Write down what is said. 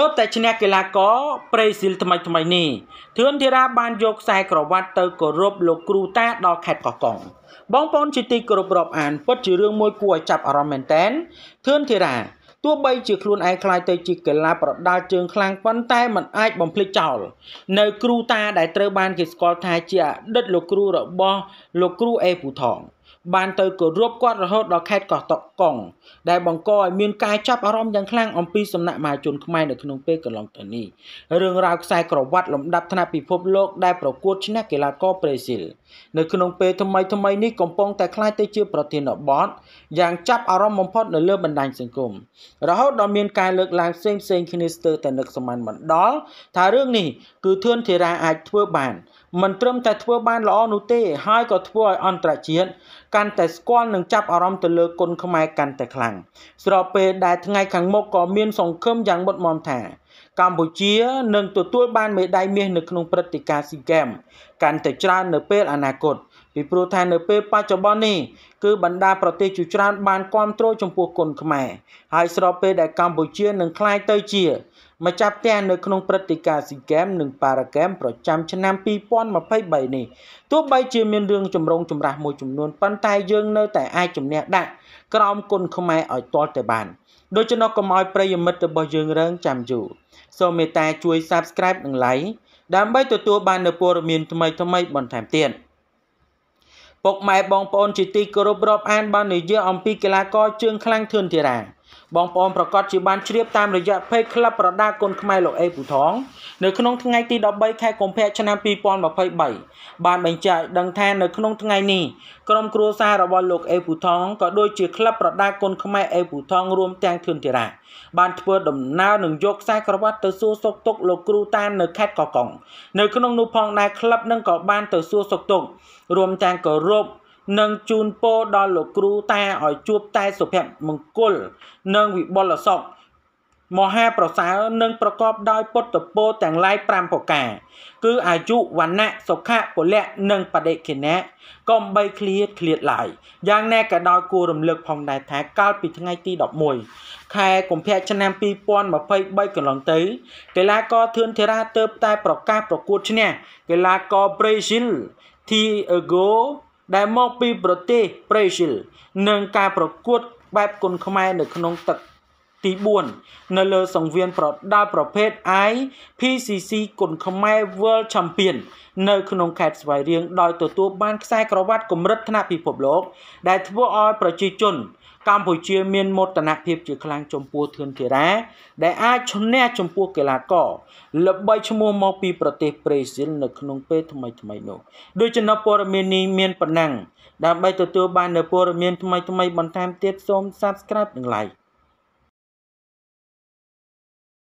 ទៅតែឈ្នះកីឡាករប្រេស៊ីលថ្មីថ្មីនេះធឿនធីរ៉ាបានយកខ្សែក្រវ៉ាត់ទៅគោរពលោកគ្រូតាដល់ខេត្តកោះកុងបងប្អូនជាទីគោរពរាប់អានពិតជារឿងមួយគួរឲ្យចាប់អារម្មណ៍មែនតែនធឿនធីរ៉ាទោះបីជាខ្លួនឯងខ្លាយទៅជាកីឡាប្រដាល់ជើងខ្លាំងប៉ុន្តែมันអាចបំភ្លេចចោលនៅគ្រូតាដែលត្រូវបានគេស្គាល់ថាជាអតីតលោកគ្រូរបស់លោកគ្រូអេពូថងបានទៅគោរពគាត់រហូតដល់ខេត្តកោះតុកកុងដែលបង្កឲ្យមានការចាប់អារម្មណ៍យ៉ាងខ្លាំងអំពីសំណាក់មហាជនខ្មែរនៅក្នុងពេលកន្លងទៅនេះរឿងរ៉ាវខ្សែក្រវ៉ាត់លំដាប់ថ្នាក់ពិភពលោកដែលប្រកួតឈ្នះកីឡាករប្រេស៊ីលនៅក្នុងពេលថ្មីថ្មីនេះកំពុងតែក្លាយទៅជាប្រធានបទយ៉ាងចាប់អារម្មណ៍បំផុត នៅលើ បណ្ដាញសង្គមរហូតដល់មានការលើកឡើងផ្សេងផ្សេងគ្នាស្ទើរតែនឹកសមានមិនដល់ថារឿងនេះគឺធឿនធីរាអាចធ្វើបាន មិនត្រឹមតែធ្វើបាន ល្អនោះទេហើយក៏ធ្វើឲ្យអន្តរជាតិកាន់តែស្គាល់និងចាប់អារម្មណ៍ទៅលើគុណខ្មែរកាន់តែខ្លាំងស្របពេលដែលថ្ងៃខាងមុខក៏មានសង្ឃឹមយ៉ាងមុតមមថា កម្ពុជានឹងទទួលបានមេដាយមាសនៅក្នុងព្រឹត្តិការណ៍ស៊ីហ្គេមកាន់តែច្រើននៅពេលអនាគតពីព្រោះថានៅពេលបច្ចុប្បន្ននេះគឺបណ្ដាប្រទេសជាច្រើនបានគ្រប់គ្រងចំពោះគុណខ្មែរហើយស្របពេលដែលកម្ពុជានឹងក្លាយទៅជាម្ចាស់ផ្ទះនៅក្នុងព្រឹត្តិការណ៍ស៊ីហ្គេមនិងប៉ារ៉ាហ្គេមប្រចាំឆ្នាំ2023នេះទោះបីជាមានរឿងចម្រូងចម្រាសមួយចំនួនប៉ុន្តែយើងនៅតែអាចជំនះដាក់ក្រោមគុណខ្មែរឲ្យទាល់តែបានដូច្នោះកុំឲ្យប្រិយមិត្តរបស់យើងរើងចាំយូរសូមមេត្តាជួយ Subscribe និង Like ដើម្បីទទួលបាននូវព័ត៌មានថ្មីៗបន្ថែមទៀត។ពុកម៉ែបងប្អូនជាទីគោរពរាប់អានបាននិយាយអំពីកីឡាករជើងខ្លាំងធឿនធីរ៉ា។បងប្អូនប្រកាសជាបានជ្រាបតាមរយៈ Page Club ប្រដាគុណខ្មែរលោកអេពូថងនៅក្នុងថ្ងៃទី13ខែកុម្ភៈឆ្នាំ2023បានបញ្ជាក់ដឹងថានៅក្នុងថ្ងៃនេះក្រុមគ្រួសាររបស់លោកអេពូថងក៏ដូចជាក្លឹបប្រដាគុណខ្មែរអេពូថងរួមទាំងធឿនធីរ៉ាបានធ្វើដំណើរនឹងយកខ្សែក្រវ៉ាត់ទៅសួរសុខទុក្ខលោកគ្រូតាននៅខេត្តកកុងនៅក្នុងនោះផងដែរក្លឹបនឹងក៏បានទៅសួរសុខទុក្ខរួមទាំងគោរពនិងជូនពរដល់លោកគ្រូតាឲ្យជួបតែសុភមង្គលនិងវិបុលសុខមហាប្រសើរនិងប្រកបដោយ ពុទ្ធពរទាំងឡាយ5ប្រការ គឺអាយុវណ្ណៈសុខៈពលៈនិងបដិខិណៈកុំបីឃ្លាតឃ្លាតឡើយយ៉ាងណាក៏ដោយគួររំលឹកផងដែរថាកាលពីថ្ងៃទី11ខែកុម្ភៈឆ្នាំ2023កន្លងទៅកីឡាករធឿនធីរ៉ាទើបតែប្រកាសប្រកួតឈ្នះកីឡាករប្រេស៊ីល Thiago ដែលមកពីប្រទេសប្រេស៊ីលនិងការប្រកួតបែបគុនខ្មែរនៅក្នុងទឹកទី4នៅលើសង្វៀនប្រដាល់ប្រភេទ IPCC គុណខ្មែរ World Champion នៅ ក្នុងខេត្តស្វាយរៀងដោយទទួលបានខ្សែក្រវ៉ាត់កម្រិតថ្នាក់ពិភពលោកដែលធ្វើឲ្យប្រជាជន កម្ពុជាមានមោទនភាពជាខ្លាំងចំពោះធឿនធីរ៉ាដែលអាចឈ្នះចំពោះកីឡាករល្បីឈ្មោះមកពីប្រទេសប្រេស៊ីលនៅ ក្នុងពេលថ្មីថ្មីនោះដូចជានៅព័ត៌មាននេះមានប៉ុណ្ណឹងដើម្បីទទួលបាននូវព័ត៌មានថ្មីថ្មីបន្ថែមទៀតសូម Subscribe និង Like